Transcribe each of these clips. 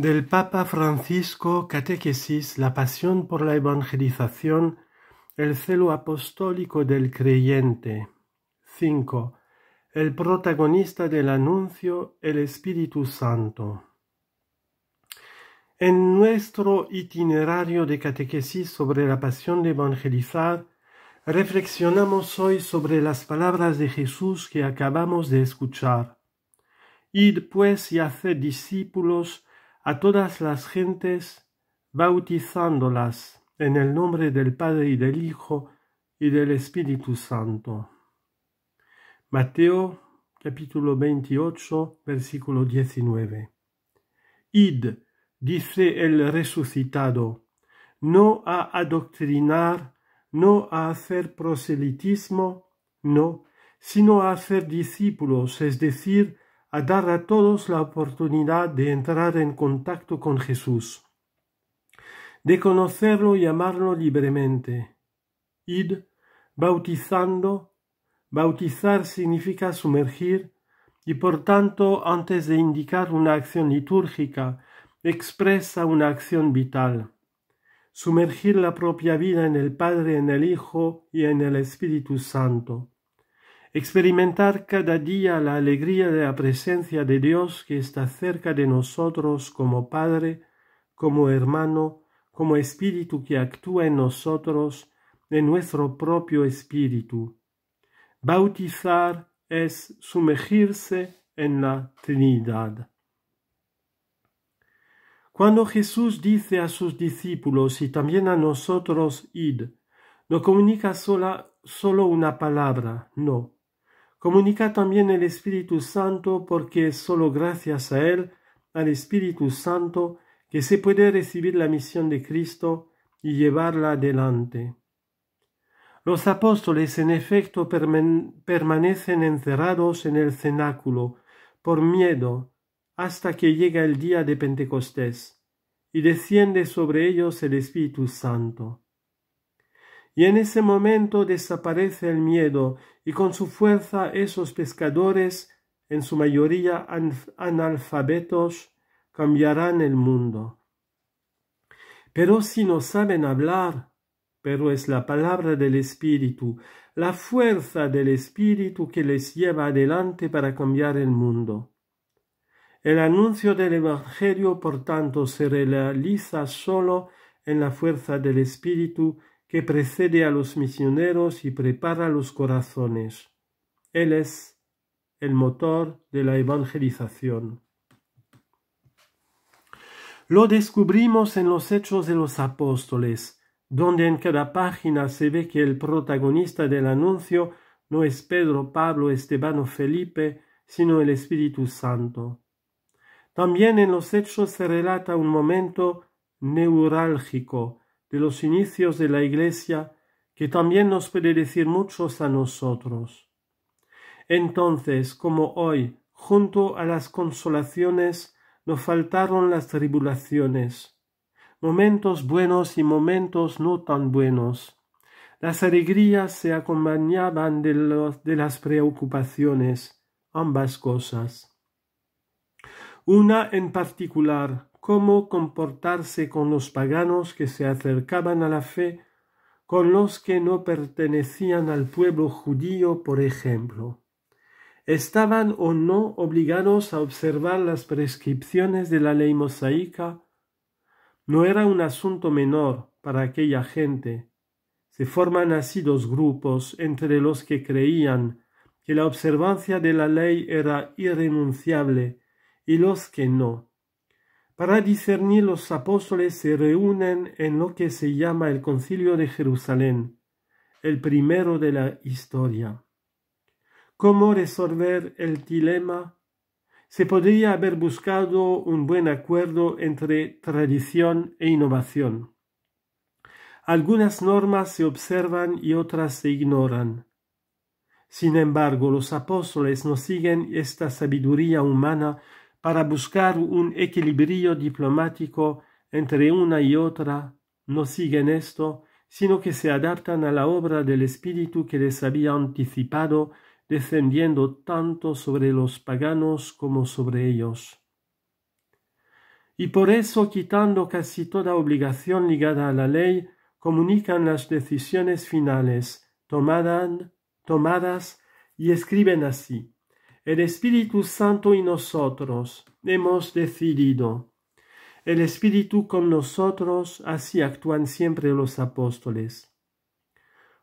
del Papa Francisco Catequesis, la pasión por la evangelización, el celo apostólico del creyente. 5. El protagonista del anuncio, el Espíritu Santo. En nuestro itinerario de catequesis sobre la pasión de evangelizar, reflexionamos hoy sobre las palabras de Jesús que acabamos de escuchar. Id pues y haced discípulos a todas las gentes, bautizándolas en el nombre del Padre y del Hijo y del Espíritu Santo. Mateo capítulo 28 versículo 19. Id, dice el resucitado, no a adoctrinar, no a hacer proselitismo, no, sino a hacer discípulos, es decir, a dar a todos la oportunidad de entrar en contacto con Jesús, de conocerlo y amarlo libremente. Id bautizando, bautizar significa sumergir, y por tanto, antes de indicar una acción litúrgica, expresa una acción vital. Sumergir la propia vida en el Padre, en el Hijo y en el Espíritu Santo experimentar cada día la alegría de la presencia de Dios que está cerca de nosotros como Padre, como hermano, como Espíritu que actúa en nosotros, en nuestro propio Espíritu. Bautizar es sumergirse en la Trinidad. Cuando Jesús dice a sus discípulos y también a nosotros, id, no comunica sola, solo una palabra, no, Comunica también el Espíritu Santo porque es solo gracias a Él, al Espíritu Santo, que se puede recibir la misión de Cristo y llevarla adelante. Los apóstoles en efecto permanecen encerrados en el cenáculo por miedo hasta que llega el día de Pentecostés y desciende sobre ellos el Espíritu Santo. Y en ese momento desaparece el miedo y con su fuerza esos pescadores, en su mayoría analfabetos, cambiarán el mundo. Pero si no saben hablar, pero es la palabra del Espíritu, la fuerza del Espíritu que les lleva adelante para cambiar el mundo. El anuncio del Evangelio, por tanto, se realiza sólo en la fuerza del Espíritu que precede a los misioneros y prepara los corazones. Él es el motor de la evangelización. Lo descubrimos en los Hechos de los Apóstoles, donde en cada página se ve que el protagonista del anuncio no es Pedro, Pablo, Esteban o Felipe, sino el Espíritu Santo. También en los Hechos se relata un momento neurálgico de los inicios de la Iglesia que también nos puede decir muchos a nosotros. Entonces, como hoy, junto a las consolaciones, nos faltaron las tribulaciones, momentos buenos y momentos no tan buenos. Las alegrías se acompañaban de, de las preocupaciones, ambas cosas. Una en particular, cómo comportarse con los paganos que se acercaban a la fe, con los que no pertenecían al pueblo judío, por ejemplo. Estaban o no obligados a observar las prescripciones de la ley mosaica, no era un asunto menor para aquella gente. Se forman así dos grupos entre los que creían que la observancia de la ley era irrenunciable y los que no. Para discernir los apóstoles se reúnen en lo que se llama el concilio de Jerusalén, el primero de la historia. ¿Cómo resolver el dilema? Se podría haber buscado un buen acuerdo entre tradición e innovación. Algunas normas se observan y otras se ignoran. Sin embargo, los apóstoles no siguen esta sabiduría humana para buscar un equilibrio diplomático entre una y otra, no siguen esto, sino que se adaptan a la obra del espíritu que les había anticipado, descendiendo tanto sobre los paganos como sobre ellos. Y por eso, quitando casi toda obligación ligada a la ley, comunican las decisiones finales tomadas, tomadas y escriben así el Espíritu Santo y nosotros hemos decidido. El Espíritu con nosotros, así actúan siempre los apóstoles.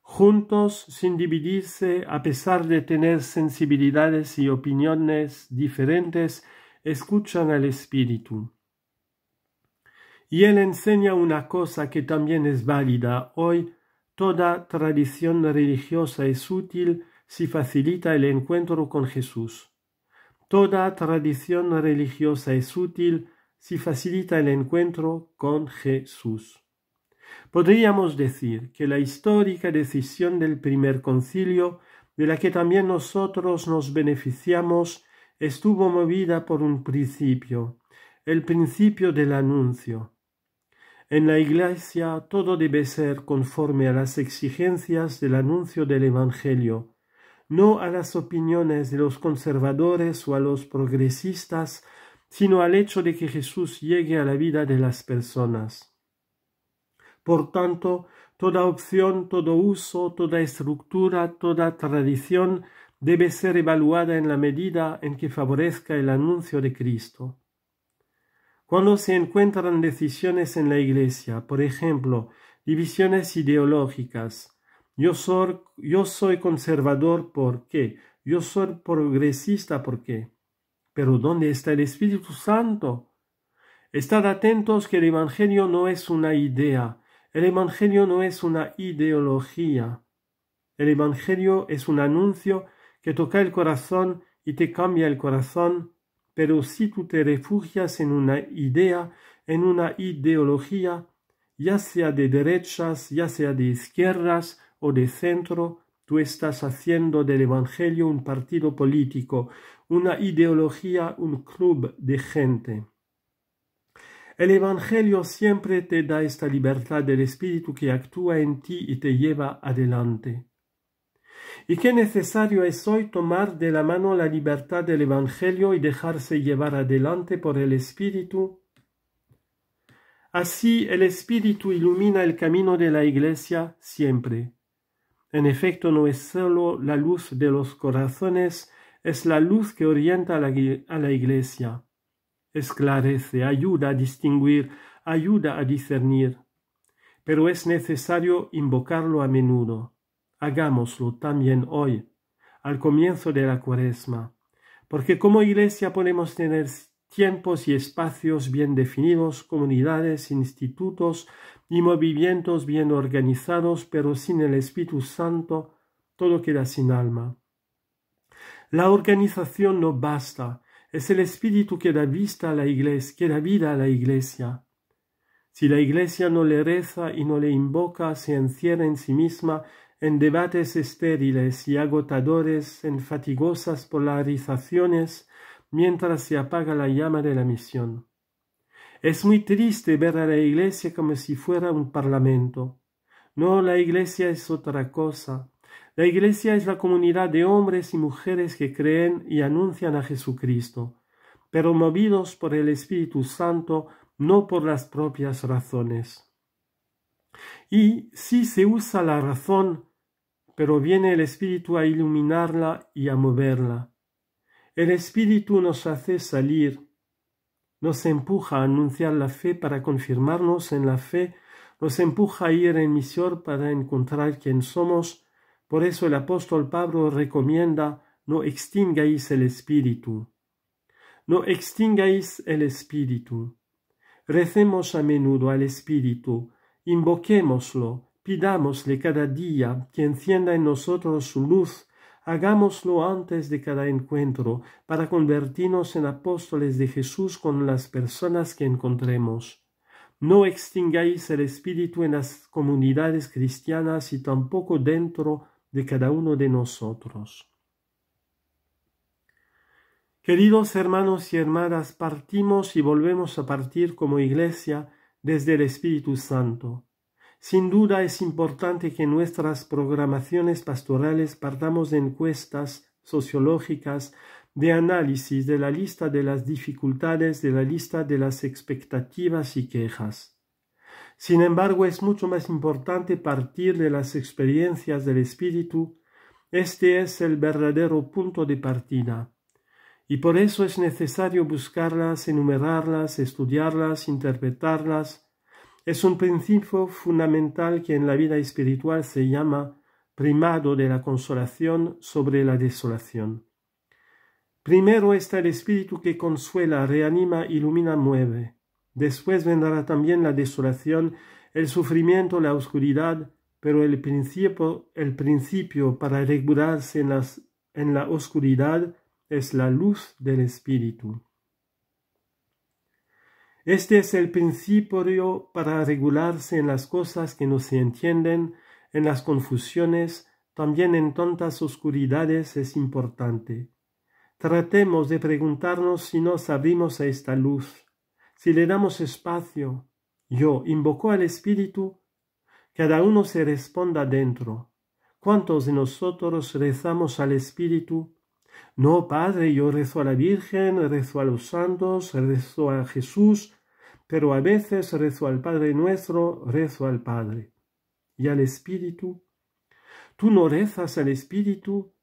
Juntos, sin dividirse, a pesar de tener sensibilidades y opiniones diferentes, escuchan al Espíritu. Y Él enseña una cosa que también es válida hoy. Toda tradición religiosa es útil si facilita el encuentro con Jesús. Toda tradición religiosa es útil si facilita el encuentro con Jesús. Podríamos decir que la histórica decisión del primer concilio, de la que también nosotros nos beneficiamos, estuvo movida por un principio, el principio del anuncio. En la Iglesia todo debe ser conforme a las exigencias del anuncio del Evangelio, no a las opiniones de los conservadores o a los progresistas, sino al hecho de que Jesús llegue a la vida de las personas. Por tanto, toda opción, todo uso, toda estructura, toda tradición debe ser evaluada en la medida en que favorezca el anuncio de Cristo. Cuando se encuentran decisiones en la Iglesia, por ejemplo, divisiones ideológicas, yo soy, yo soy conservador porque, yo soy progresista porque. Pero ¿dónde está el Espíritu Santo? Estad atentos que el Evangelio no es una idea, el Evangelio no es una ideología. El Evangelio es un anuncio que toca el corazón y te cambia el corazón, pero si tú te refugias en una idea, en una ideología, ya sea de derechas, ya sea de izquierdas, de centro, tú estás haciendo del Evangelio un partido político, una ideología, un club de gente. El Evangelio siempre te da esta libertad del Espíritu que actúa en ti y te lleva adelante. Y qué necesario es hoy tomar de la mano la libertad del Evangelio y dejarse llevar adelante por el Espíritu. Así el Espíritu ilumina el camino de la Iglesia siempre. En efecto, no es sólo la luz de los corazones, es la luz que orienta a la, a la iglesia. Esclarece, ayuda a distinguir, ayuda a discernir. Pero es necesario invocarlo a menudo. Hagámoslo también hoy, al comienzo de la cuaresma, porque como iglesia podemos tener tiempos y espacios bien definidos, comunidades, institutos y movimientos bien organizados, pero sin el Espíritu Santo todo queda sin alma. La organización no basta, es el Espíritu que da vista a la iglesia, que da vida a la iglesia. Si la iglesia no le reza y no le invoca, se encierra en sí misma en debates estériles y agotadores, en fatigosas polarizaciones, mientras se apaga la llama de la misión. Es muy triste ver a la Iglesia como si fuera un parlamento. No, la Iglesia es otra cosa. La Iglesia es la comunidad de hombres y mujeres que creen y anuncian a Jesucristo, pero movidos por el Espíritu Santo, no por las propias razones. Y si se usa la razón, pero viene el Espíritu a iluminarla y a moverla. El Espíritu nos hace salir, nos empuja a anunciar la fe para confirmarnos en la fe, nos empuja a ir en misión para encontrar quién somos. Por eso el apóstol Pablo recomienda no extingáis el Espíritu. No extingáis el Espíritu. Recemos a menudo al Espíritu, invoquémoslo, pidámosle cada día que encienda en nosotros su luz Hagámoslo antes de cada encuentro para convertirnos en apóstoles de Jesús con las personas que encontremos. No extingáis el espíritu en las comunidades cristianas y tampoco dentro de cada uno de nosotros. Queridos hermanos y hermanas, partimos y volvemos a partir como iglesia desde el Espíritu Santo. Sin duda es importante que en nuestras programaciones pastorales partamos de encuestas sociológicas, de análisis de la lista de las dificultades, de la lista de las expectativas y quejas. Sin embargo, es mucho más importante partir de las experiencias del espíritu. Este es el verdadero punto de partida. Y por eso es necesario buscarlas, enumerarlas, estudiarlas, interpretarlas, es un principio fundamental que en la vida espiritual se llama primado de la consolación sobre la desolación. Primero está el espíritu que consuela, reanima, ilumina, mueve. Después vendrá también la desolación, el sufrimiento, la oscuridad, pero el principio, el principio para regularse en, en la oscuridad es la luz del espíritu. Este es el principio para regularse en las cosas que no se entienden, en las confusiones, también en tantas oscuridades es importante. Tratemos de preguntarnos si nos abrimos a esta luz, si le damos espacio. Yo invoco al Espíritu, cada uno se responda dentro. ¿Cuántos de nosotros rezamos al Espíritu no, Padre, yo rezo a la Virgen, rezo a los santos, rezo a Jesús, pero a veces rezo al Padre nuestro, rezo al Padre. ¿Y al Espíritu? ¿Tú no rezas al Espíritu?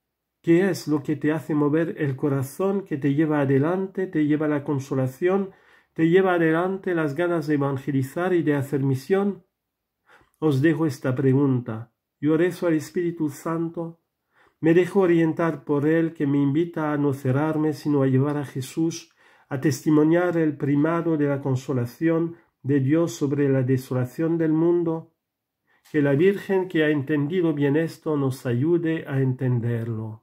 ¿Qué es lo que te hace mover el corazón, que te lleva adelante, te lleva la consolación, te lleva adelante las ganas de evangelizar y de hacer misión? Os dejo esta pregunta. ¿Yo rezo al Espíritu Santo? Me dejo orientar por él que me invita a no cerrarme, sino a llevar a Jesús, a testimoniar el primado de la consolación de Dios sobre la desolación del mundo. Que la Virgen que ha entendido bien esto nos ayude a entenderlo.